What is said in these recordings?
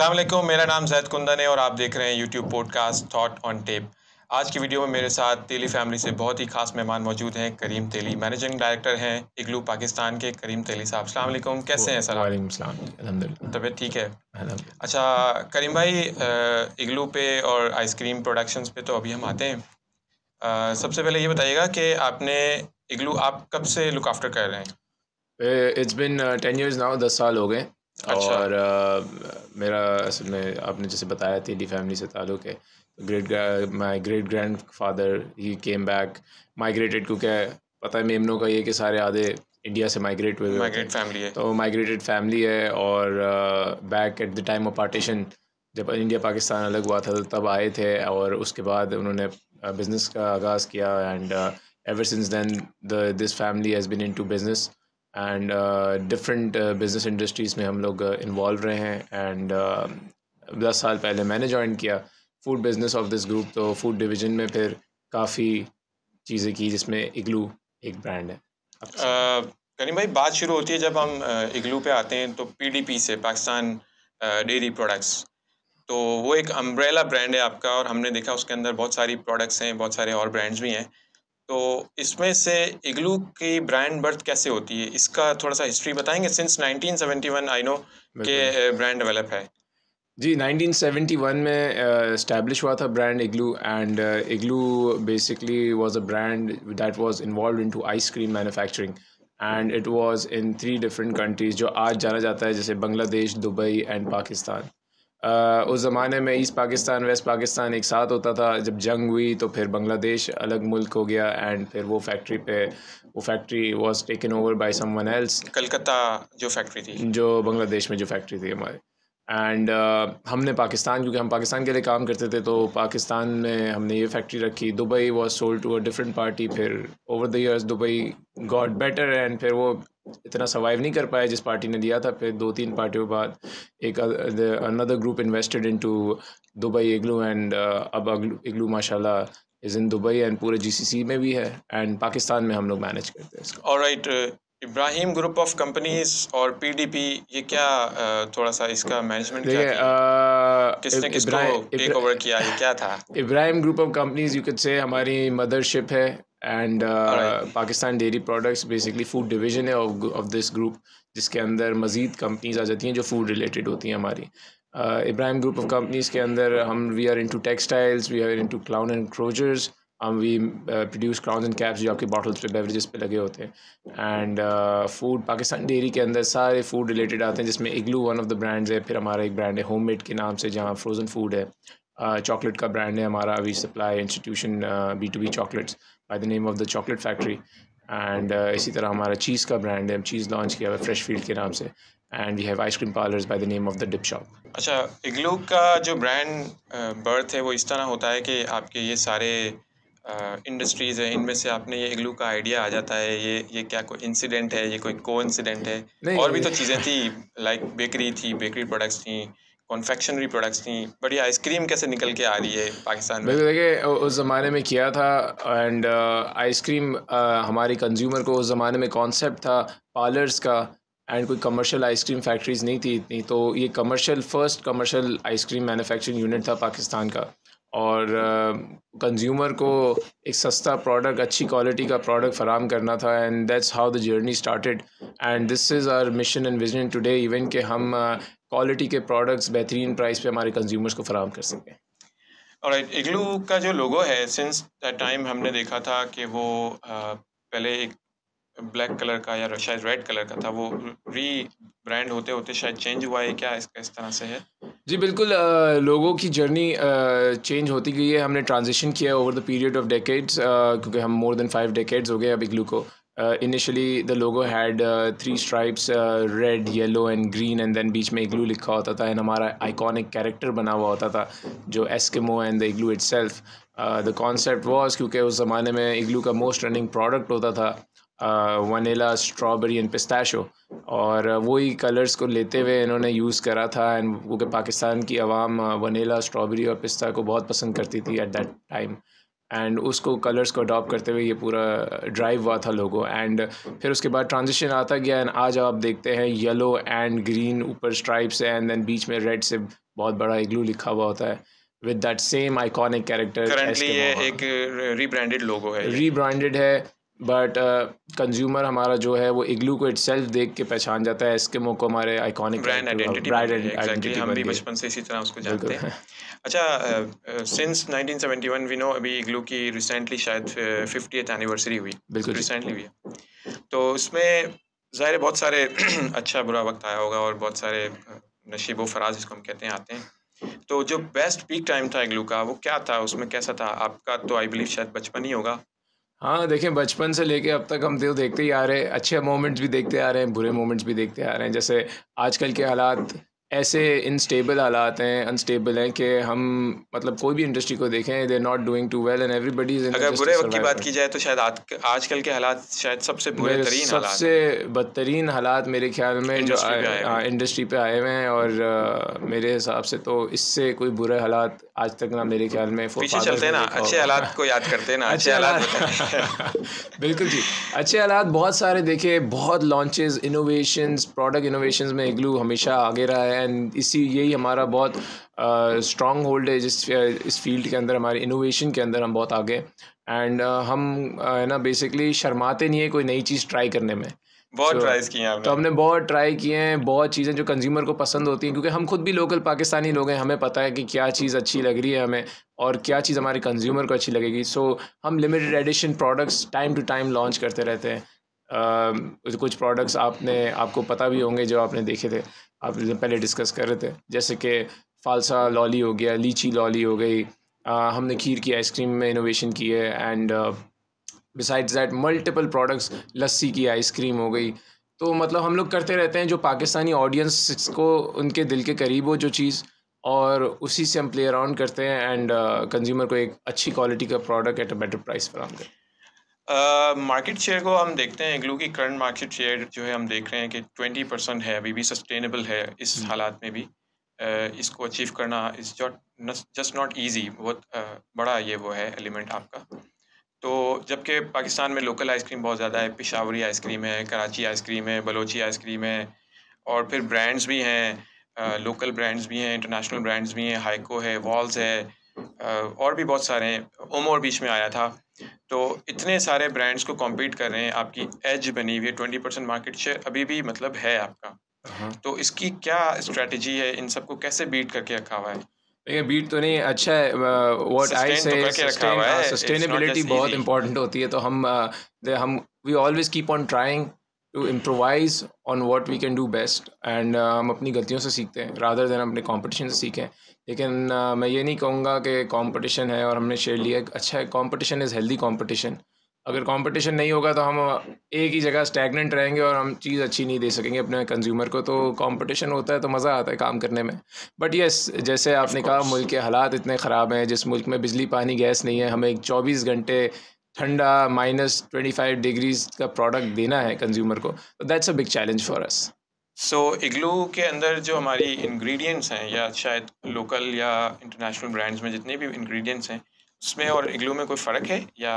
असलम मेरा नाम जैद कुंदन है और आप देख रहे हैं YouTube podcast thought on tape आज की वीडियो में मेरे साथ तेली फैमिली से बहुत ही खास मेहमान मौजूद हैं करीम तेली मैनेजिंग डायरेक्टर हैं इग्लू पाकिस्तान के करीम तेली साहब वालेकुम कैसे हैं सर तबीयत ठीक है अच्छा करीम भाई इग्लू पे और आइसक्रीम प्रोडक्शंस पे तो अभी हम आते हैं सबसे पहले ये बताइएगा कि आपने इग्लू आप कब से लुक आफ्टर कर रहे हैं it's been ten years now दस साल हो गए अच्छा। और मेरा असल में आपने जैसे बताया डी फैमिली से ताल्लुक़ है great my great grandfather ही केम बैक माइग्रेटेड क्योंकि पता है मेमनों का ये कि सारे आधे इंडिया से माइग्रेट हुए माइग्रेट फैमिली है तो माइग्रेटेड फैमिली है और back at the time of partition जब इंडिया पाकिस्तान अलग हुआ था तो तब आए थे और उसके बाद उन्होंने बिज़नेस uh, का आगाज़ किया and ever since then the this family has been into business and different business industries में हम लोग इन्वॉल्व uh, रहे हैं एंड uh, दस साल पहले मैंने ज्वाइन किया food business of this group तो फूड डिवीज़न में फिर काफ़ी चीज़ें की जिसमें इग्लू एक ब्रांड है करीम भाई बात शुरू होती है जब हम इग्लू पे आते हैं तो पीडीपी से पाकिस्तान डेयरी प्रोडक्ट्स तो वो एक अम्ब्रेला ब्रांड है आपका और हमने देखा उसके अंदर बहुत सारी प्रोडक्ट्स हैं बहुत सारे और ब्रांड्स भी हैं तो इसमें से इग्लू की ब्रांड बर्थ कैसे होती है इसका थोड़ा सा हिस्ट्री बताएंगे सिंस 1971 आई नो के ब्रांड डेवलप है जी 1971 में इस्टेब्लिश uh, हुआ था brand Igloo and Igloo basically was a brand that was involved into ice cream manufacturing and it was in three different countries जो आज जाना जाता है जैसे बांग्लादेश दुबई एंड पाकिस्तान उस ज़माने में ईस्ट पाकिस्तान वेस्ट पाकिस्तान एक साथ होता था जब जंग हुई तो फिर बांग्लादेश अलग मुल्क हो गया एंड फिर वो फैक्ट्री पे वो factory was taken over by someone else Calcutta जो फैक्ट्री थी जो बांग्लादेश में जो फैक्ट्री थी हमारे एंड uh, हमने पाकिस्तान क्योंकि हम पाकिस्तान के लिए काम करते थे तो पाकिस्तान में हमने ये फैक्ट्री रखी Dubai was sold to a different party फिर over the years Dubai got better and फिर वो इतना सर्वाइव नहीं कर पाया जिस पार्टी ने दिया था फिर दो तीन पार्टियों बाद एक another group invested in to Dubai Igloo and अब इग्लू माशाल्लाह इज़ इन दुबई एंड पूरे जीसीसी में भी है एंड पाकिस्तान में हम लोग मैनेज करते हैं इसको uh, और right Ibrahim group of companies और पीडीपी ये क्या uh, थोड़ा सा इसका मैनेजमेंट क्या uh, किसने किसको टेक ओवर किया ये क्या था Ibrahim group of companies you can say हमारी मदरशिप है and Pakistan dairy products basically food division है ऑफ दिस ग्रुप जिसके अंदर मज़ीद कंपनीज आ जाती हैं जो फूड रिलेटेड होती हैं हमारी इब्राहिम ग्रुप ऑफ कंपनीज के अंदर हम we are into textiles we are into crown and closures हम we produce crown and caps जो आपके बॉटल्स पे बेवरेजेस पे लगे होते हैं एंड फूड पाकिस्तान डेयरी के अंदर सारे फूड रिलेटेड आते हैं जिसमें Igloo one of the brands है फिर हमारा एक ब्रांड है होम मेड के नाम से जहाँ फ्रोज़न फूड है चॉकलेट uh, का ब्रांड है हमारा we supply institution B to B chocolates by the name of the chocolate factory and इसी तरह हमारा चीज़ का ब्रांड है हम चीज़ लॉन्च किया हुआ फ्रेश फील्ड के नाम से and we have ice cream parlours by the name of the dip shop अच्छा इग्लू का जो ब्रांड बर्थ uh, है वो इस तरह होता है कि आपके ये सारे इंडस्ट्रीज़ uh, हैं इनमें से आपने ये इग्लू का आइडिया आ जाता है ये ये क्या कोई इंसिडेंट है ये कोई को इंसिडेंट है और भी तो चीज़ें थी लाइक बेकरी थी बेकरी प्रोडक्ट्स थी कॉन्फेक्शनरी प्रोडक्ट्स थी बढ़िया आइसक्रीम कैसे निकल के आ रही है पाकिस्तान में देखिए उस ज़माने में किया था एंड आइसक्रीम uh, uh, हमारी हमारे कंज्यूमर को उस ज़माने में कॉन्सेप्ट था पार्लर्स का एंड कोई कमर्शियल आइसक्रीम फैक्ट्रीज नहीं थी इतनी तो ये commercial first commercial ice cream manufacturing unit था पाकिस्तान का और कंज्यूमर uh, को एक सस्ता प्रोडक्ट अच्छी क्वालिटी का प्रोडक्ट फराम करना था and that's how the journey started and this is our mission and vision today even के हम uh, क्वालिटी के प्रोडक्ट्स बेहतरीन प्राइस पे हमारे कंज्यूमर्स को फराम कर सकें और इग्लू का जो लोगो है सिंस टाइम हमने देखा था कि वो पहले एक ब्लैक कलर का या शायद रेड कलर का था वो री ब्रांड होते होते शायद चेंज हुआ है क्या इसका इस तरह से है जी बिल्कुल लोगों की जर्नी चेंज होती गई है हमने ट्रांजिशन किया over the period of decades क्योंकि हम मोर देन फाइव डेकेड्स हो गए अब इग्लू को uh, initially the logo had uh, three stripes uh, red yellow and green and then बीच में इग्लू लिखा होता था एंड हमारा आइकॉनिक कैरेक्टर बना हुआ होता था जो eskimo and the Igloo itself the concept was क्योंकि उस ज़माने में इग्लू का मोस्ट रनिंग प्रोडक्ट होता था वनीला स्ट्रॉबेरी एंड पिस्ताशो और uh, वही कलर्स को लेते हुए इन्होंने यूज़ करा था एंड वो कि पाकिस्तान की आवाम वनीला uh, स्ट्रॉबेरी और पिस्ता को बहुत पसंद करती थी एट दैट टाइम एंड उसको कलर्स को अडॉप्ट करते हुए ये पूरा ड्राइव हुआ था लोगो एंड फिर उसके बाद ट्रांजिशन आता गया एंड आज आप देखते हैं येलो एंड ग्रीन ऊपर स्ट्राइप्स एंड देन बीच में रेड से बहुत बड़ा इग्लू लिखा हुआ होता है with that same iconic character ये एक रीब्रांडेड लोगो है रीब्रांडेड है बट कंज्यूमर uh, हमारा जो है वो इग्लू को इटसेल्फ देख के पहचान जाता है इसके को हमारे iconic brand identity brand identity हम भी बचपन से इसी तरह उसको जानते हैं अच्छा सिंस 1971 वी नो अभी इग्लू की रिसेंटली शायद फिफ्टियथ uh, एनिवर्सरी हुई बिल्कुल रिसेंटली हुई तो उसमें ज़ाहिर बहुत सारे अच्छा बुरा वक्त आया होगा और बहुत सारे uh, नशीब व फराज इसको हम कहते हैं आते हैं तो जो बेस्ट पीक टाइम था इग्लू का वो क्या था उसमें कैसा था आपका तो आई बिलीव शायद बचपन ही होगा हाँ देखें बचपन से लेके अब तक हम तो देखते ही आ रहे हैं अच्छे मोमेंट्स भी देखते आ रहे हैं बुरे मोमेंट्स भी देखते आ रहे हैं जैसे आजकल के हालात ऐसे इनस्टेबल हालात हैं अनस्टेबल हैं कि हम मतलब कोई भी इंडस्ट्री को देखें they not doing too well and everybody is अगर बुरे वक्त की बात की जाए तो शायद आजकल के हालात शायद सबसे बुरे तरीन सबसे बदतरीन हालात मेरे ख्याल में जो इंडस्ट्री पे आए हुए हैं और आ, मेरे हिसाब से तो इससे कोई बुरे हालात आज तक ना मेरे ख्याल में पीछे चलते ना अच्छे हालात को याद करते ना अच्छे हालात बिल्कुल जी अच्छे हालात बहुत सारे देखे बहुत लॉन्चेस इनोवेशंस प्रोडक्ट इनोवेशंस में इग्लू हमेशा आगे रहा है एंड इसी यही हमारा बहुत स्ट्रॉन्ग uh, होल्ड है जिस इस फील्ड के अंदर हमारे इनोवेशन के अंदर हम बहुत आगे एंड uh, हम है uh, ना बेसिकली शर्माते नहीं है कोई नई चीज़ ट्राई करने में बहुत ट्राइज किए हैं तो हमने बहुत ट्राई किए हैं बहुत चीज़ें जो कंज्यूमर को पसंद होती हैं क्योंकि हम खुद भी लोकल पाकिस्तानी लोग हैं हमें पता है कि क्या चीज़ अच्छी लग रही है हमें और क्या चीज़ हमारे कंज्यूमर को अच्छी लगेगी सो so, हम limited edition products time to time launch करते रहते हैं तो कुछ प्रोडक्ट्स आपने आपको पता भी होंगे जो आपने देखे थे आप पहले डिस्कस कर रहे थे जैसे कि फालसा लॉली हो गया लीची लॉली हो गई आ, हमने खीर की आइसक्रीम में इनोवेशन की है and besides that multiple products lassi की आइसक्रीम हो गई तो मतलब हम लोग करते रहते हैं जो पाकिस्तानी ऑडियंस को उनके दिल के करीब हो जो चीज़ और उसी से हम प्ले अराउंड करते हैं एंड कंज्यूमर uh, को एक अच्छी क्वालिटी का product at a better price फराम करते हैं मार्केट शेयर को हम देखते हैं ग्लू की करंट मार्केट शेयर जो है हम देख रहे हैं कि ट्वेंटी परसेंट है अभी भी सस्टेनेबल है इस हम्म। हालात में भी uh, इसको अचीव करना इज जस्ट नॉट ईजी बहुत uh, बड़ा ये वो है एलिमेंट आपका तो जबकि पाकिस्तान में लोकल आइसक्रीम बहुत ज़्यादा है पिशावरी आइसक्रीम है कराची आइसक्रीम है बलोची आइसक्रीम है और फिर ब्रांड्स भी हैं लोकल ब्रांड्स भी हैं इंटरनेशनल ब्रांड्स भी हैं हाइको है वॉल्स है और भी बहुत सारे हैं ओमोर बीच में आया था तो इतने सारे ब्रांड्स को कॉम्पीट कर रहे हैं आपकी एज बनी हुई है ट्वेंटी परसेंट मार्केट शेयर अभी भी मतलब है आपका हाँ। तो इसकी क्या स्ट्रेटजी है इन सबको कैसे बीट करके रखा हुआ है बीट तो नहीं अच्छा है व्हाट आई से सस्टेनेबिलिटी बहुत इंपॉर्टेंट होती है तो हम हम we always keep on trying to improvise on what we can do best and हम अपनी गलतियों से सीखते हैं रादर देन अपने कॉम्पिटिशन से सीखें लेकिन मैं ये नहीं कहूँगा कि कंपटीशन है और हमने शेयर लिया अच्छा है कॉम्पटिशन इज़ हेल्दी कॉम्पटिशन अगर कंपटीशन नहीं होगा तो हम एक ही जगह स्टैगनेंट रहेंगे और हम चीज़ अच्छी नहीं दे सकेंगे अपने कंज्यूमर को तो कंपटीशन होता है तो मज़ा आता है काम करने में बट येस जैसे आपने कहा मुल्क के हालात इतने ख़राब हैं जिस मुल्क में बिजली पानी गैस नहीं है हमें एक चौबीस घंटे ठंडा माइनस ट्वेंटी फाइव डिग्रीज़ का प्रोडक्ट देना है कंज्यूमर को तो that's a big challenge for us so so, Igloo के अंदर जो हमारी इंग्रेडिएंट्स हैं या शायद लोकल या इंटरनेशनल ब्रांड्स में जितने भी इंग्रेडिएंट्स हैं उसमें और इग्लू में कोई फ़र्क है या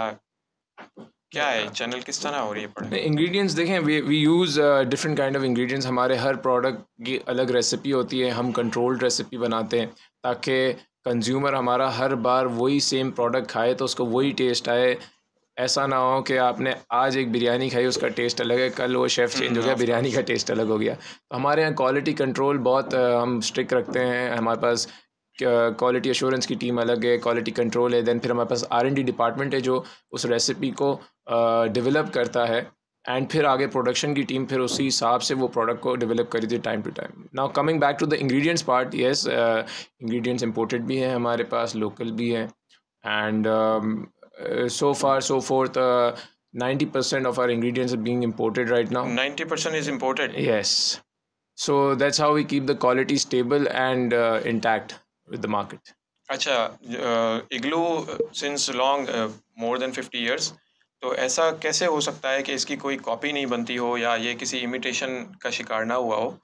क्या है चैनल किस तरह हो रही है पढ़ाई इंग्रेडिएंट्स देखें we we use different kind of ingredients हमारे हर प्रोडक्ट की अलग रेसिपी होती है हम कंट्रोल्ड रेसिपी बनाते हैं ताकि कंज्यूमर हमारा हर बार वही सेम प्रोडक्ट खाए तो उसको वही टेस्ट आए ऐसा ना हो कि आपने आज एक बिरयानी खाई उसका टेस्ट अलग है कल वो शेफ़ चेंज हो गया hmm, बिरयानी का टेस्ट अलग हो गया तो हमारे यहाँ क्वालिटी कंट्रोल बहुत हम स्ट्रिक रखते हैं हमारे पास क्वालिटी एश्योरेंस की टीम अलग है क्वालिटी कंट्रोल है दैन फिर हमारे पास आर डी डिपार्टमेंट है जो उस रेसिपी को डेवलप करता है एंड फिर आगे प्रोडक्शन की टीम फिर उसी हिसाब से वो प्रोडक्ट को डेवलप करी थी time to time now coming back to the ingredients part yes ingredients imported भी हैं हमारे पास लोकल भी हैं and so far, so forth. uh, 90% of our ingredients are being imported right now 90% is imported yes so that's how we keep the quality stable and uh, intact with the market अच्छा Igloo since long more than 50 years तो ऐसा कैसे हो सकता है कि इसकी कोई कॉपी नहीं बनती हो या ये किसी इमिटेशन का शिकार ना हुआ हो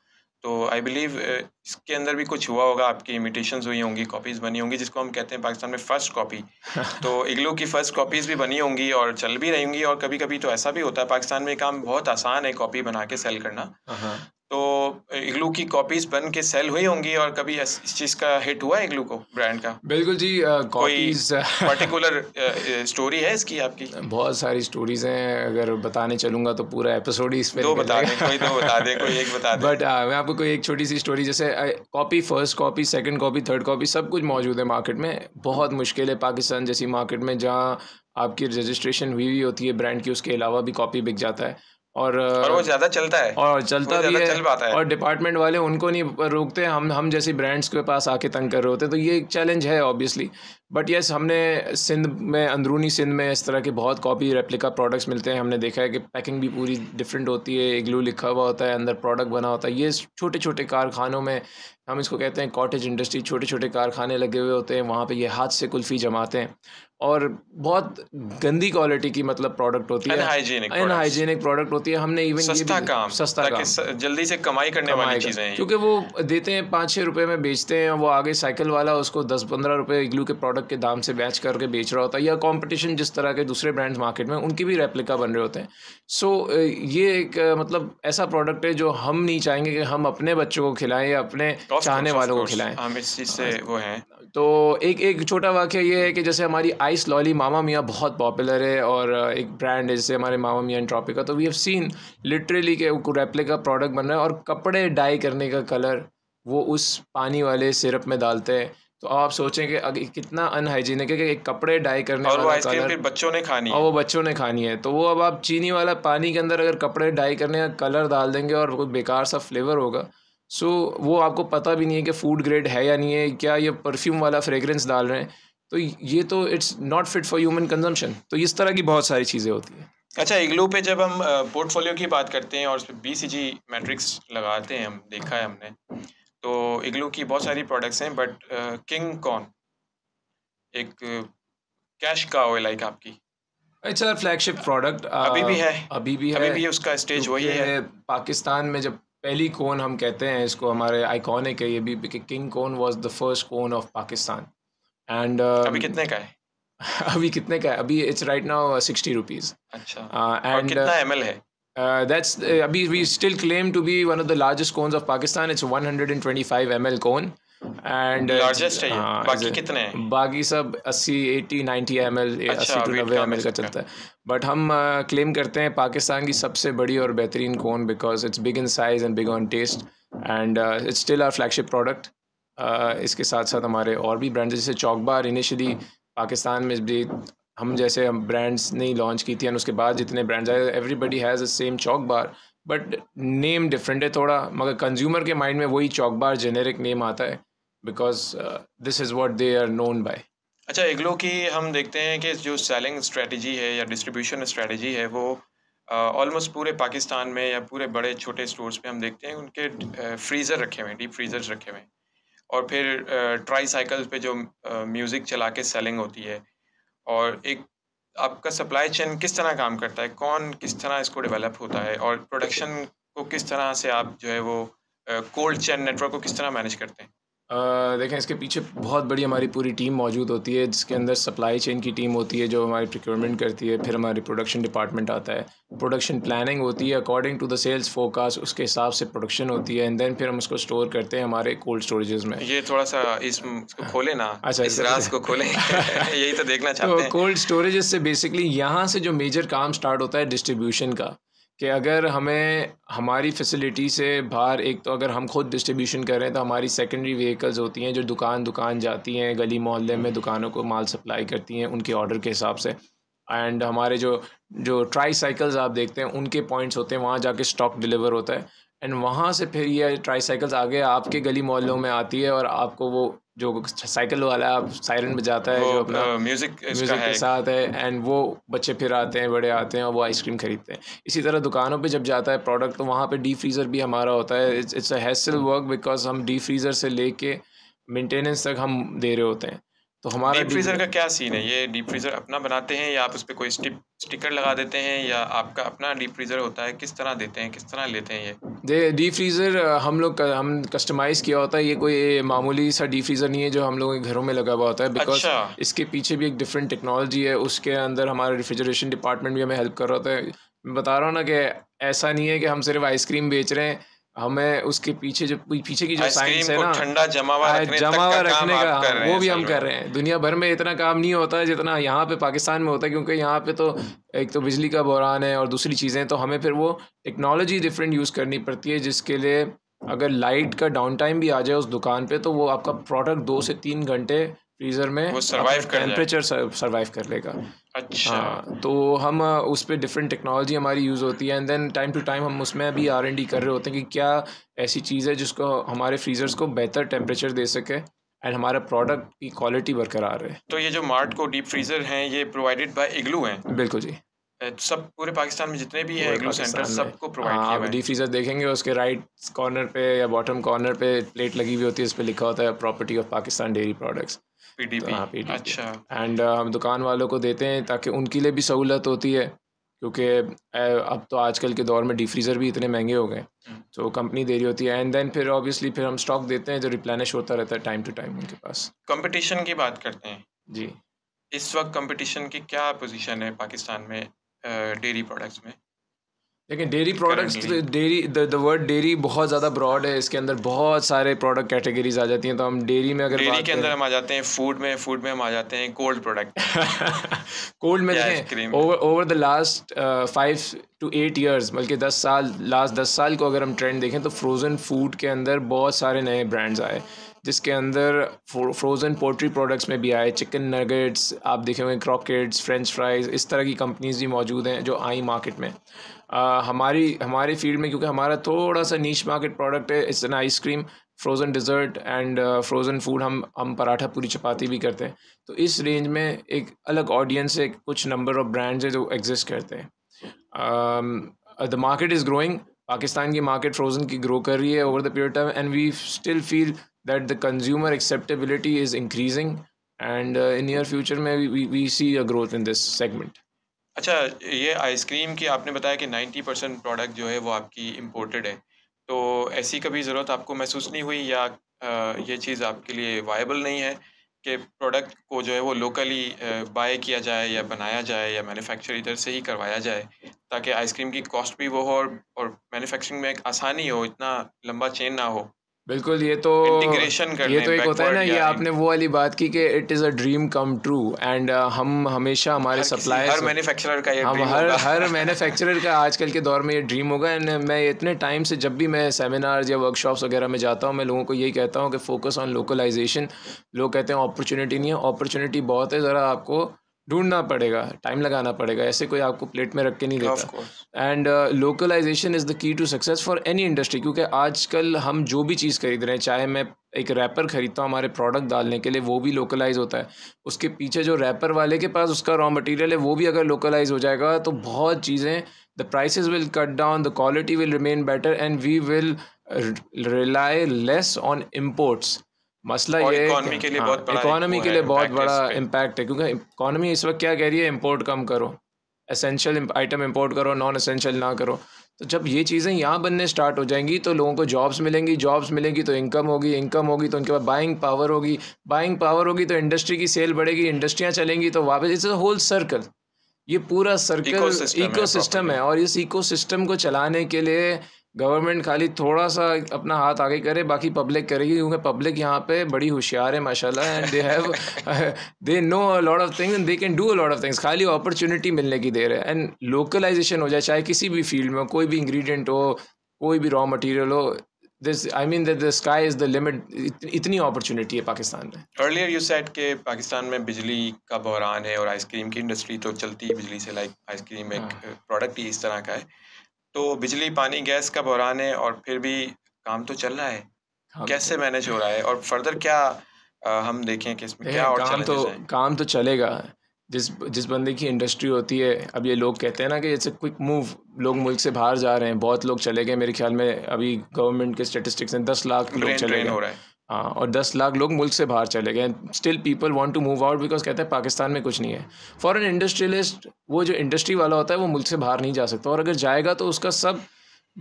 तो आई बिलीव uh, इसके अंदर भी कुछ हुआ होगा आपकी इमिटेशन हुई होंगी कॉपीज़ बनी होंगी जिसको हम कहते हैं पाकिस्तान में फ़र्स्ट कॉपी तो इग्लू की फ़र्स्ट कॉपीज़ भी बनी होंगी और चल भी रही होंगी और कभी कभी तो ऐसा भी होता है पाकिस्तान में काम बहुत आसान है कॉपी बना के सेल करना हाँ, हाँ. तो इग्लू की कॉपीज बन के सेल हुई होंगी और कभी इस चीज़ का हिट हुआ इग्लू को ब्रांड का बिल्कुल जी कॉपीज पर्टिकुलर स्टोरी है इसकी आपकी बहुत सारी स्टोरीज हैं अगर बताने चलूंगा तो पूरा एपिसोड ही इसमें दो बता दे कोई दो बता दे कोई एक बता दे बट मैं आपको कोई एक छोटी सी स्टोरी जैसे copy first copy second copy third copy सब कुछ मौजूद है मार्केट में बहुत मुश्किल है पाकिस्तान जैसी मार्केट में जहाँ आपकी रजिस्ट्रेशन हुई हुई होती है ब्रांड की उसके अलावा भी कॉपी बिक जाता है और और वो ज़्यादा चलता है और चलता भी है, चल पाता है और डिपार्टमेंट वाले उनको नहीं रोकते हम हम जैसी ब्रांड्स के पास आके तंग कर रहे होते तो ये एक चैलेंज है ऑब्वियसली बट यस हमने सिंध में अंदरूनी सिंध में इस तरह के बहुत कॉपी रेप्लिका प्रोडक्ट्स मिलते हैं हमने देखा है कि पैकिंग भी पूरी डिफरेंट होती है इग्लू लिखा हुआ होता है अंदर प्रोडक्ट बना होता है ये छोटे छोटे कारखानों में हम इसको कहते हैं कॉटेज इंडस्ट्री छोटे छोटे कारखाने लगे हुए होते हैं वहाँ पर ये हाथ से कुल्फ़ी जमाते हैं और बहुत गंदी क्वालिटी की मतलब प्रोडक्ट होती है अनहाइजीनिक अनहाइजीनिक प्रोडक्ट होती है हमने इवन सस्ता ये काम सस्ता काम जल्दी से कमाई करने कमाई वाली चीज़ें हैं क्योंकि वो देते हैं पाँच छः रुपये में बेचते हैं वो आगे साइकिल वाला उसको दस पंद्रह रुपये इग्लू के प्रोडक्ट के दाम से बैच करके बेच रहा होता है या कॉम्पिटिशन जिस तरह के दूसरे ब्रांड्स मार्केट में उनकी भी रेप्लिका बन रहे होते हैं सो ये एक मतलब ऐसा प्रोडक्ट है जो हम नहीं चाहेंगे कि हम अपने बच्चों को खिलाएं या अपने चाहने वालों को खिलाएं हम इस चीज़ से वो हैं तो एक एक छोटा वाक्य ये है कि जैसे हमारी आई स्पाइस लॉली मामा मियाँ बहुत पॉपुलर है और uh, एक ब्रांड है जैसे हमारे मामा मियाँ ट्रॉपिक का तो वी हैव सीन लिटरली के रेपले का प्रोडक्ट बन रहा है और कपड़े डाई करने का कलर वो उस पानी वाले सिरप में डालते हैं तो आप सोचें कि अगर कितना अनहाइजीनिक है कि एक कपड़े डाई करने और वाला कलर फिर बच्चों ने खानी और हाँ, वो बच्चों ने खानी है तो वो अब आप चीनी वाला पानी के अंदर अगर कपड़े डाई करने का कलर डाल देंगे और कोई बेकार सा फ्लेवर होगा सो वो आपको पता भी नहीं है कि फ़ूड ग्रेड है या नहीं है क्या ये परफ्यूम वाला फ्रेगरेंस डाल रहे हैं तो ये तो it's not fit for human consumption तो इस तरह की बहुत सारी चीज़ें होती हैं अच्छा इग्लू पे जब हम पोर्टफोलियो की बात करते हैं और उस पर बी सी जी मैट्रिक्स लगाते हैं हम देखा है हमने तो इग्लू की बहुत सारी प्रोडक्ट्स हैं बट किंग कॉन एक कैश का हो लाइक आपकी इट्स आर फ्लैगशिप प्रोडक्ट अभी भी है अभी भी अभी भी उसका स्टेज वही है पाकिस्तान में जब पहली कोन हम कहते हैं इसको हमारे आइकॉनिक है ये भी king cone was the first cone of Pakistan and अभी कितने का है अभी कितने का है अभी it's right now sixty rupees अच्छा एंड कितना एम है Uh, that's uh, Abhi, we still claim to be one of the largest cones of Pakistan. It's 125 ml cone. And largest uh, है बाकी कितने हैं बाकी सब 80 80 90 ml अच्छा, 80 to 90 ml का चलता है बट हम क्लेम uh, करते हैं पाकिस्तान की सबसे बड़ी और बेहतरीन cone because it's big in size and big on taste and it's still our flagship product इसके साथ साथ हमारे और भी ब्रांड्स जैसे चौकबार इनिशली पाकिस्तान में भी हम जैसे हम ब्रांड्स नहीं लॉन्च की थी और उसके बाद जितने ब्रांड्स आए everybody has a same choc bar but name different है थोड़ा मगर कंज्यूमर के माइंड में वही चौक बार जेनेरिक नेम आता है because this is what they are known by अच्छा एग्लो की हम देखते हैं कि जो सेलिंग स्ट्रेटजी है या डिस्ट्रीब्यूशन स्ट्रेटजी है वो ऑलमोस्ट uh, पूरे पाकिस्तान में या पूरे बड़े छोटे स्टोर्स पे हम देखते हैं उनके फ्रीज़र रखे हुए हैं डीप फ्रीज़र्स रखे हुए हैं और फिर ट्राई साइकिल्स पे जो म्यूज़िक चला के सेलिंग होती है और एक आपका सप्लाई चेन किस तरह काम करता है कौन किस तरह इसको डेवलप होता है और प्रोडक्शन को किस तरह से आप जो है वो कोल्ड चेन नेटवर्क को किस तरह मैनेज करते हैं देखें इसके पीछे बहुत बड़ी हमारी पूरी टीम मौजूद होती है जिसके अंदर सप्लाई चेन की टीम होती है जो हमारी प्रिक्योरमेंट करती है फिर हमारी प्रोडक्शन डिपार्टमेंट आता है प्रोडक्शन प्लानिंग होती है according to the sales focus उसके हिसाब से प्रोडक्शन होती है एंड देन फिर हम उसको स्टोर करते हैं हमारे कोल्ड स्टोरेजेस में ये थोड़ा सा इस खोले ना अच्छा इस रास को खोले यही तो देखना तो चाहते हैं कोल्ड स्टोरेजेस से बेसिकली यहाँ से जो मेजर काम स्टार्ट होता है डिस्ट्रीब्यूशन का कि अगर हमें हमारी फैसिलिटी से बाहर एक तो अगर हम खुद डिस्ट्रीब्यूशन कर रहे हैं तो हमारी सेकेंडरी व्हीकल्स होती हैं जो दुकान दुकान जाती हैं गली मोहल्ले में दुकानों को माल सप्लाई करती हैं उनके ऑर्डर के हिसाब से एंड हमारे जो जो ट्राई साइकिल्स आप देखते हैं उनके पॉइंट्स होते हैं वहाँ जाके स्टॉक डिलीवर होता है एंड वहाँ से फिर ये ट्राई साइकिल्स आगे आपके गली मोहल्लों में आती है और आपको वो जो साइकिल वाला आप साइरन बजाता है जो अपना म्यूज़िक uh, म्यूज़िक के साथ है एंड वो बच्चे फिर आते हैं बड़े आते हैं और वो आइसक्रीम खरीदते हैं इसी तरह दुकानों पे जब जाता है प्रोडक्ट तो वहाँ पे डी फ्रीज़र भी हमारा होता है it's a hassle work because हम डी फ्रीज़र से लेके मेंटेनेंस तक हम दे रहे होते हैं तो हमारा डीप फ्रीज़र का क्या सीन है ये डीप फ्रीज़र अपना बनाते हैं या आप उस पर कोई स्टिक स्टिकर लगा देते हैं या आपका अपना डीप फ्रीज़र होता है किस तरह देते हैं किस तरह लेते हैं ये दे डी फ्रीज़र हम लोग हम कस्टमाइज़ किया होता है ये कोई मामूली सा डी फ्रीज़र नहीं है जो हम लोगों के घरों में लगा हुआ होता है बिकॉज अच्छा। इसके पीछे भी एक डिफरेंट टेक्नोलॉजी है उसके अंदर हमारा रिफ्रिजरेशन डिपार्टमेंट भी हमें हेल्प कर रहा होता है बता रहा हूँ ना कि ऐसा नहीं है कि हम सिर्फ आइसक्रीम बेच रहे हैं हमें उसके पीछे जो पीछे की जो साइंस है ना ठंडा जमावा रखने जमावा तक रखने का वो भी हम कर रहे हैं दुनिया भर में इतना काम नहीं होता है जितना यहाँ पे पाकिस्तान में होता है क्योंकि यहाँ पे तो एक तो बिजली का बहरान है और दूसरी चीज़ें तो हमें फिर वो टेक्नोलॉजी डिफरेंट यूज़ करनी पड़ती है जिसके लिए अगर लाइट का डाउन टाइम भी आ जाए उस दुकान पर तो वो आपका प्रोडक्ट दो से तीन घंटे फ्रीज़र में टेम्परेचर सर्वाइव कर लेगा अच्छा आ, हाँ, तो हम उस पर डिफरेंट टेक्नोलॉजी हमारी यूज़ होती है and then time to time हम उसमें अभी आर एन डी कर रहे होते हैं कि क्या ऐसी चीज़ है जिसको हमारे फ्रीज़र्स को बेहतर टेम्परेचर दे सके एंड हमारा प्रोडक्ट की क्वालिटी बरकरार है तो ये जो मार्ट को डीप फ्रीज़र हैं ये प्रोवाइडेड बाय इग्लू हैं बिल्कुल जी सब पूरे पाकिस्तान में जितने भी हैं इग्लू सेंटर सबको प्रोवाइड किया हाँ, हुआ है डीप फ्रीजर देखेंगे उसके राइट कॉर्नर पे या बॉटम कॉर्नर पे प्लेट लगी हुई होती है इस पर लिखा होता है property of Pakistan dairy products PDP हाँ, अच्छा एंड हम um, दुकान वालों को देते हैं ताकि उनके लिए भी सहूलत होती है क्योंकि अब तो आजकल के दौर में डी फ्रीज़र भी इतने महंगे हो गए तो कंपनी हम्म। दे रही होती है एंड देन फिर ऑब्वियसली फिर हम स्टॉक देते हैं जो रिप्लेनिश होता रहता है टाइम टू टाइम उनके पास कंपटीशन की बात करते हैं जी इस वक्त कंपटीशन की क्या पोजीशन है पाकिस्तान में डेयरी प्रोडक्ट्स में लेकिन dairy products dairy the word dairy बहुत ज़्यादा ब्रॉड है इसके अंदर बहुत सारे प्रोडक्ट कैटेगरीज आ जाती हैं तो हम डेयरी में अगर डेयरी के अंदर हम आ जाते हैं फूड में फूड में हम आ जाते हैं कोल्ड प्रोडक्ट कोल्ड में देखें over the last five to eight years बल्कि दस साल लास्ट दस साल को अगर हम ट्रेंड देखें तो फ्रोज़न फूड के अंदर बहुत सारे नए ब्रांड्स आए जिसके अंदर फ्रोज़न पोल्ट्री प्रोडक्ट्स में भी आए चिकन नगेट्स आप देखे हुए क्रॉकेट्स फ्रेंच फ्राइज़ इस तरह की कंपनीज भी मौजूद हैं जो आई मार्केट में आ, हमारी हमारे फील्ड में क्योंकि हमारा थोड़ा सा नीच मार्केट प्रोडक्ट है इस तरह ice cream frozen dessert and frozen food हम हम पराठा पूरी चपाती भी करते हैं तो इस रेंज में एक अलग ऑडियंस है कुछ नंबर ऑफ ब्रांड्स है जो एग्जिस्ट करते हैं the market is growing Pakistan की मार्केट फ्रोजन की ग्रो कर रही है over the period time and we still feel that the consumer acceptability is increasing and in near future में we see a growth in this segment अच्छा ये ice cream की आपने बताया कि नाइन्टी परसेंट प्रोडक्ट जो है वो आपकी इम्पोर्टेड है तो ऐसी कभी ज़रूरत आपको महसूस नहीं हुई या आ, uh, ये चीज़ आपके लिए वायबल नहीं है के प्रोडक्ट को जो है वो लोकली बाय किया जाए या बनाया जाए या मैन्युफैक्चर इधर से ही करवाया जाए ताकि आइसक्रीम की कॉस्ट भी वो हो और, और मैन्युफैक्चरिंग में एक आसानी हो इतना लंबा चेन ना हो बिल्कुल ये तो इंटीग्रेशन ये तो एक होता है ना ये आपने वो वाली बात की कि it is a dream come true and हम हमेशा हमारे सप्लायर हर मैन्युफैक्चरर का ये हम हर हर मैन्युफैक्चरर का आजकल के दौर में ये ड्रीम होगा एंड मैं इतने टाइम से जब भी मैं सेमिनार्स या वर्कशॉप्स वगैरह में जाता हूँ मैं लोगों को यही कहता हूँ कि फोकस ऑन लोकलाइजेशन लोग कहते हैं अपॉर्चुनिटी नहीं है अपॉर्चुनिटी बहुत है ज़रा आपको ढूंढना पड़ेगा टाइम लगाना पड़ेगा ऐसे कोई आपको प्लेट में रख के नहीं देता and localization is the key to success for any industry क्योंकि आजकल हम जो भी चीज़ खरीद रहे हैं चाहे मैं एक रैपर खरीदता हूँ हमारे प्रोडक्ट डालने के लिए वो भी लोकलाइज होता है उसके पीछे जो रैपर वाले के पास उसका रॉ मटेरियल है वो भी अगर लोकलाइज हो जाएगा तो बहुत चीज़ें the price will cut down the quality will remain better and we will rely less on imports मसला ये इकोनॉमी के लिए हाँ, बहुत बड़ा इम्पैक्ट है क्योंकि इकोनॉमी इस वक्त क्या कह रही है इम्पोर्ट कम करो एसेंशियल आइटम इम्पोर्ट करो नॉन एसेंशियल ना करो तो जब ये चीज़ें यहाँ बनने स्टार्ट हो जाएंगी तो लोगों को जॉब्स मिलेंगी जॉब्स मिलेंगी तो इनकम होगी इनकम होगी तो उनके पास बाइंग पावर होगी बाइंग पावर होगी तो इंडस्ट्री की सेल बढ़ेगी इंडस्ट्रियाँ चलेंगी तो वापस इट्स अ होल सर्कल ये पूरा सर्कल इकोसिस्टम है, है और इस इकोसिस्टम को चलाने के लिए गवर्नमेंट खाली थोड़ा सा अपना हाथ आगे करे बाकी पब्लिक करेगी क्योंकि पब्लिक यहाँ पे बड़ी होशियार है माशाल्लाह and they have they know a lot of things and they can do a lot of things खाली अपॉर्चुनिटी मिलने की देर है एंड लोकलाइजेशन हो जाए चाहे किसी भी फील्ड में कोई भी इंग्रेडिएंट हो कोई भी रॉ मटेरियल हो this I mean that the sky is the limit इतनी अपॉर्चुनिटी है पाकिस्तान में अर्लियर यू सेट के पाकिस्तान में बिजली का बहरान है और आइसक्रीम की इंडस्ट्री तो चलती है बिजली से लाइक आइसक्रीम एक प्रोडक्ट हाँ। ही इस तरह का है तो बिजली पानी गैस का बहरान है और फिर भी काम तो चल रहा है हाँ कैसे मैनेज तो हो रहा है और फर्दर क्या आ, हम देखें कि इसमें क्या और काम तो काम तो चलेगा जिस जिस बंदे की इंडस्ट्री होती है अब ये लोग कहते हैं ना कि जैसे क्विक मूव लोग मुल्क से बाहर जा रहे हैं बहुत लोग चले गए मेरे ख्याल में अभी गवर्नमेंट के स्टेटिस्टिक्स हैं दस लाख लोग चले गए हाँ, और दस लाख लोग मुल्क से बाहर चले गए still people want to move out because कहते हैं पाकिस्तान में कुछ नहीं है फॉरन इंडस्ट्रियलिस्ट वो जो इंडस्ट्री वाला होता है वो मुल्क से बाहर नहीं जा सकता और अगर जाएगा तो उसका सब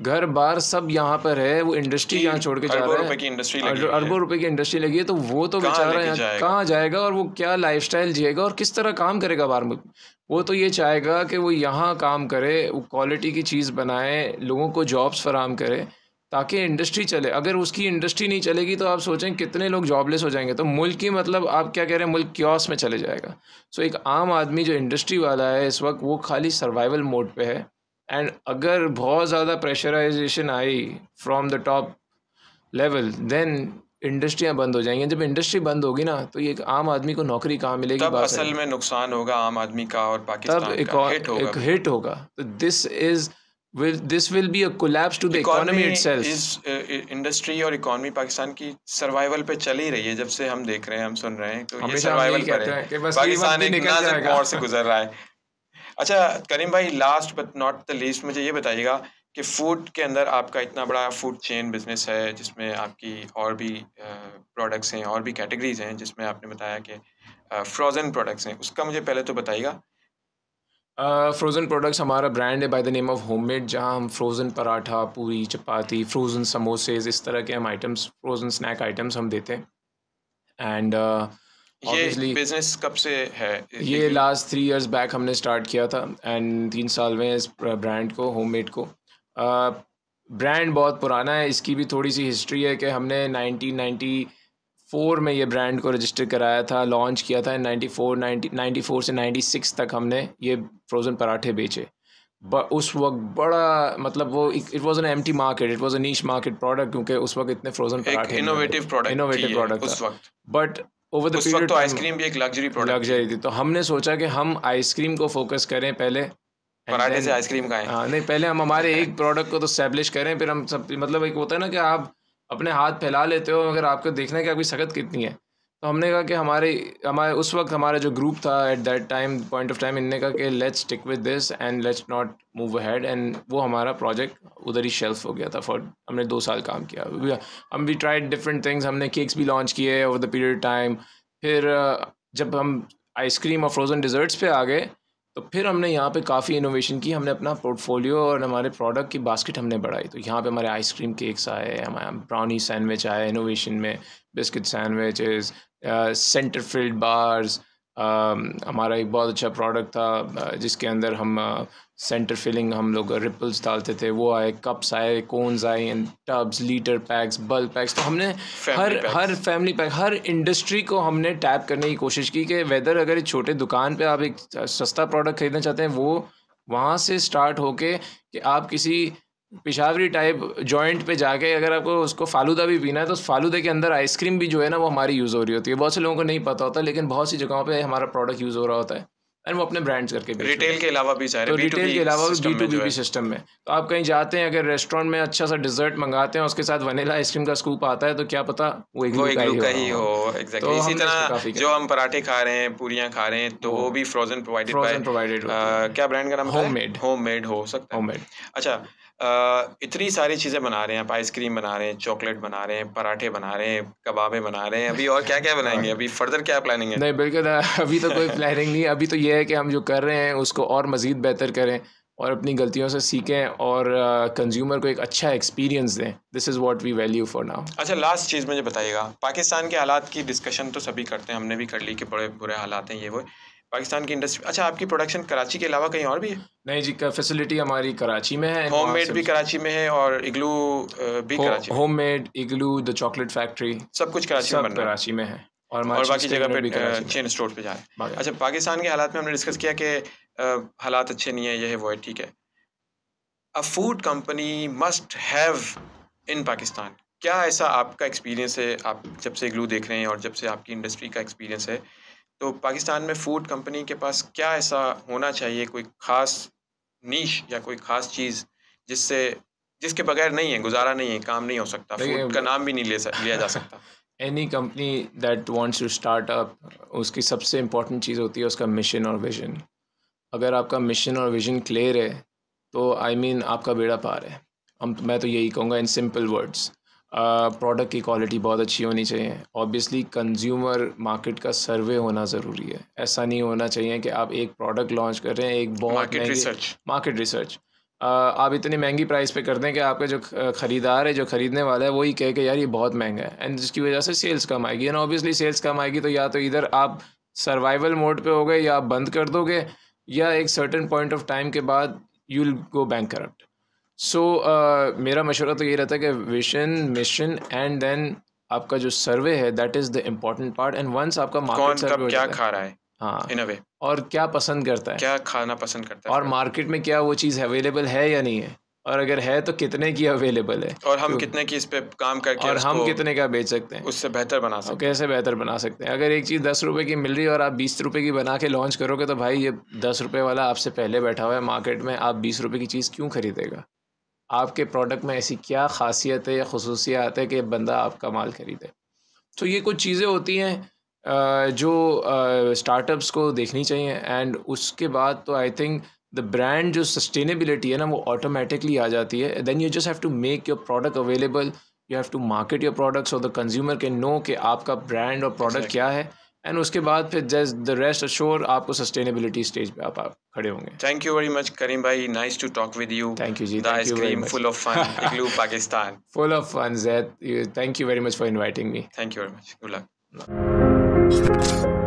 घर बार सब यहाँ पर है वो इंडस्ट्री यहाँ छोड़ के जा रहा है इंडस्ट्री अरबों रुपए की इंडस्ट्री लगी है तो वो तो बेचारा यहाँ कहाँ जाएगा और वो क्या लाइफस्टाइल जिएगा और किस तरह काम करेगा बाहर मुल्क वो तो ये चाहेगा कि वो यहाँ काम करे वो क्वालिटी की चीज़ बनाए लोगों को जॉब्स फराम करे ताकि इंडस्ट्री चले अगर उसकी इंडस्ट्री नहीं चलेगी तो आप सोचें कितने लोग जॉबलेस हो जाएंगे तो मुल्क ही मतलब आप क्या कह रहे हैं मुल्क क्योस में चले जाएगा सो so, एक आम आदमी जो इंडस्ट्री वाला है इस वक्त वो खाली सर्वाइवल मोड पे है एंड अगर बहुत ज़्यादा pressurization I from the top level then इंडस्ट्रियां बंद हो जाएंगी जब इंडस्ट्री बंद होगी ना तो ये एक आम आदमी को नौकरी कहाँ मिलेगी तब असल में नुकसान होगा आम आदमी का और पाकिस्तान तब एक, का हिट होगा एक हिट होगा तो this is will this will be a collapse to the economy, economy itself इस इंडस्ट्री uh, और इकोनॉमी पाकिस्तान की सर्वाइवल पे चल ही रही है जब से हम देख रहे हैं हम सुन रहे हैं तो ये सर्वाइवल पर है कि बस पाकिस्तान एक नाजुक दौर से गुजर रहा है अच्छा करीम भाई last but not the least मुझे ये बताइएगा कि फूड के अंदर आपका इतना बड़ा फूड चेन बिजनेस है जिसमें आपकी और भी प्रोडक्ट्स uh, हैं और भी कैटेगरीज हैं जिसमें आपने बताया कि फ्रोज़न uh, प्रोडक्ट्स हैं उसका मुझे पहले तो बताइएगा फ्रोज़न uh, प्रोडक्ट्स हमारा ब्रांड है by the name of homemade जहां हम फ्रोज़न पराठा पूरी चपाती फ्रोज़न समोसेज इस तरह के हम आइटम्स फ्रोज़न स्नैक आइटम्स हम देते हैं एंड बिजनेस uh, कब से है ये लास्ट थ्री इयर्स बैक हमने स्टार्ट किया था एंड तीन साल में इस ब्रांड को होममेड को ब्रांड uh, बहुत पुराना है इसकी भी थोड़ी सी हिस्ट्री है कि हमने नाइनटीन फोर में ये ब्रांड को रजिस्टर कराया था लॉन्च किया था ninety four ninety ninety four से नाइन्टी सिक्स तक हमने ये फ्रोज़न पराठे बेचे ब उस वक्त बड़ा मतलब वो it was an empty market it was a niche market product क्योंकि उस वक्त इतने फ्रोजन पराठे इनोवेटिव प्रोडक्ट इनोवेटिव प्रोडक्ट उस वक्त बट ओवर द पीरियड तो आइसक्रीम भी एक लग्जरी प्रोडक्ट लग्जरी थी तो हमने सोचा कि हम आइसक्रीम को फोकस करें पहले पराठे से आइसक्रीम का हाँ नहीं पहले हम हमारे एक प्रोडक्ट को तो स्टैब्लिश करें फिर हम सब मतलब एक होता है ना कि आप अपने हाथ फैला लेते हो मगर आपको है कि आपकी सकत कितनी है तो हमने कहा कि हमारे हमारे उस वक्त हमारा जो ग्रुप था at that time point of time इनने कहा कि let's stick with this and let's not move ahead and वो हमारा प्रोजेक्ट उधर ही शेल्फ हो गया था फॉर हमने दो साल काम किया हम वी ट्राइड डिफरेंट थिंग्स हमने केक्स भी लॉन्च किए ओवर द पीरियड टाइम फिर जब हम आइसक्रीम और फ्रोज़न डिज़र्ट्स पे आ गए तो फिर हमने यहाँ पे काफ़ी इनोवेशन की हमने अपना पोर्टफोलियो और हमारे प्रोडक्ट की बास्केट हमने बढ़ाई तो यहाँ पे हमारे आइसक्रीम केक्स आए हमारे ब्राउनी सैंडविच आए इनोवेशन में biscuit sandwiches centre filled bars Um, हमारा एक बहुत अच्छा प्रोडक्ट था uh, जिसके अंदर हम सेंटर uh, फिलिंग हम लोग रिपल्स डालते थे वो आए कप्स आए कोन्स आए tubs litre packs bulb packs तो हमने हर packs. हर फैमिली पैक हर इंडस्ट्री को हमने टैप करने की कोशिश की कि वेदर अगर एक छोटे दुकान पे आप एक uh, सस्ता प्रोडक्ट खरीदना चाहते हैं वो वहाँ से स्टार्ट होके कि आप किसी पिशावरी टाइप जॉइंट पे जाके अगर आपको उसको फालूदा भी पीना है तो उस फालूदे के अंदर आइसक्रीम भी जो है ना वो हमारी यूज़ हो रही होती है बहुत से लोगों को नहीं पता होता लेकिन बहुत सी जगहों पे हमारा प्रोडक्ट यूज़ हो रहा होता है एंड वो अपने ब्रांड्स करके रिटेल के अलावा भी तो रिटेल के अलावा भी बी टू बी भी सिस्टम में तो आप कहीं जाते हैं अगर रेस्टोरेंट में अच्छा सा डिजर्ट मंगाते हैं उसके साथ वनीला आइसक्रीम का स्कूप आता है तो क्या पता वो एक ग्लू का ही हो एग्जैक्टली तो इसी तरह जो हम पराठे खा रहे हैं पूरियां खा रहे हैं तो वो भी फ्रोजन प्रोवाइडेड प्रोवाइडेड क्या ब्रांड का नाम होम मेड होम मेड हो सकता है होममेड अच्छा इतनी सारी चीज़ें बना रहे हैं आप आइसक्रीम बना रहे हैं चॉकलेट बना रहे हैं पराठे बना रहे हैं कबाबे बना रहे हैं अभी और हाँ। क्या क्या बनाएंगे अभी फर्दर क्या प्लानिंग है नहीं बिल्कुल हाँ, अभी तो कोई प्लानिंग नहीं अभी तो ये है कि हम जो कर रहे हैं उसको और मज़ीद बेहतर करें और अपनी गलतियों से सीखें और कंज्यूमर को एक अच्छा एक्सपीरियंस दें this is what we value for now अच्छा लास्ट चीज़ मुझे बताइएगा पाकिस्तान के हालात की डिस्कशन तो सभी करते हैं हमने भी कर ली कि बड़े बुरे हालात हैं ये वो पाकिस्तान की इंडस्ट्री अच्छा आपकी प्रोडक्शन कराची के अलावा कहीं और भी है नहीं जी फैसिलिटी हमारी कराची में है होम मेड भी कराची में है और इग्लू भी हो, Karachi homemade Igloo the chocolate factory सब कुछ कराची सब में कराची में है और, और बाकी जगह पे चेन स्टोर पे जा रहे हैं अच्छा पाकिस्तान के हालात में हमने डिस्कस किया कि हालात अच्छे नहीं है यह है वो है ठीक है a food company must have in Pakistan क्या ऐसा आपका एक्सपीरियंस है आप जब से ग्लू देख रहे हैं और जब से आपकी इंडस्ट्री का एक्सपीरियंस है तो पाकिस्तान में फ़ूड कंपनी के पास क्या ऐसा होना चाहिए कोई ख़ास नीश या कोई ख़ास चीज़ जिससे जिसके बगैर नहीं है गुजारा नहीं है काम नहीं हो सकता फूड का नाम भी नहीं ले सक, लिया जा सकता any company that wants to start up उसकी सबसे इम्पोर्टेंट चीज़ होती है उसका मिशन और विजन अगर आपका मिशन और विजन क्लियर है तो आई I मीन mean, आपका बेड़ा पार है हम मैं तो यही कहूँगा इन सिंपल वर्ड्स प्रोडक्ट की क्वालिटी बहुत अच्छी होनी चाहिए ऑब्वियसली कंज्यूमर मार्केट का सर्वे होना ज़रूरी है ऐसा नहीं होना चाहिए कि आप एक प्रोडक्ट लॉन्च कर रहे हैं एक बहुत रिसर्च मार्केट रिसर्च आप इतनी महंगी प्राइस पे कर दें कि आपका जो ख़रीदार है जो ख़रीदने वाला है वही कहे कि यार ये बहुत महंगा है एंड जिसकी वजह से सेल्स कम आएगी एंड ऑब्वियसली सेल्स कम आएगी तो या तो इधर आप सर्वाइवल मोड पे हो गए या आप बंद कर दोगे या एक सर्टन पॉइंट ऑफ टाइम के बाद you will go bankrupt so so, uh, मेरा मशवरा तो ये रहता है कि विशन मिशन एंड देन आपका जो सर्वे है that is the important part and once आपका मार्केट सर्वे क्या खा रहा है हाँ इन वे और क्या पसंद करता है क्या खाना पसंद करता है और मार्केट में क्या वो चीज़ अवेलेबल है या नहीं है और अगर है तो कितने की अवेलेबल है और हम कितने की इस पे काम करके और हम कितने का बेच सकते हैं उससे बेहतर बना सकते हैं कैसे बेहतर बना सकते हैं अगर एक चीज़ दस रुपए की मिल रही है और आप बीस रुपए की बना के लॉन्च करोगे तो भाई ये दस रुपए वाला आपसे पहले बैठा हुआ है मार्केट में आप बीस रुपए की चीज़ क्यों खरीदेगा आपके प्रोडक्ट में ऐसी क्या खासियत है या खसूसियात है कि बंदा आपका माल ख़रीदे तो ये कुछ चीज़ें होती हैं जो स्टार्टअप्स को देखनी चाहिए एंड उसके बाद तो आई थिंक द ब्रांड जो सस्टेनेबिलिटी है ना वो ऑटोमेटिकली आ जाती है then you just have to make your product available you have to market your products और द कंज्यूमर कैन नो कि आपका ब्रांड और प्रोडक्ट क्या है एंड उसके बाद फिर जस्ट द रेस्ट अशोर आपको सस्टेनेबिलिटी स्टेज पे आप, आप खड़े होंगे thank you very much Karim भाई nice to talk with you thank you जी ice cream full of fun Igloo Pakistan full of fun Zaid thank you very much for inviting me thank you very much good luck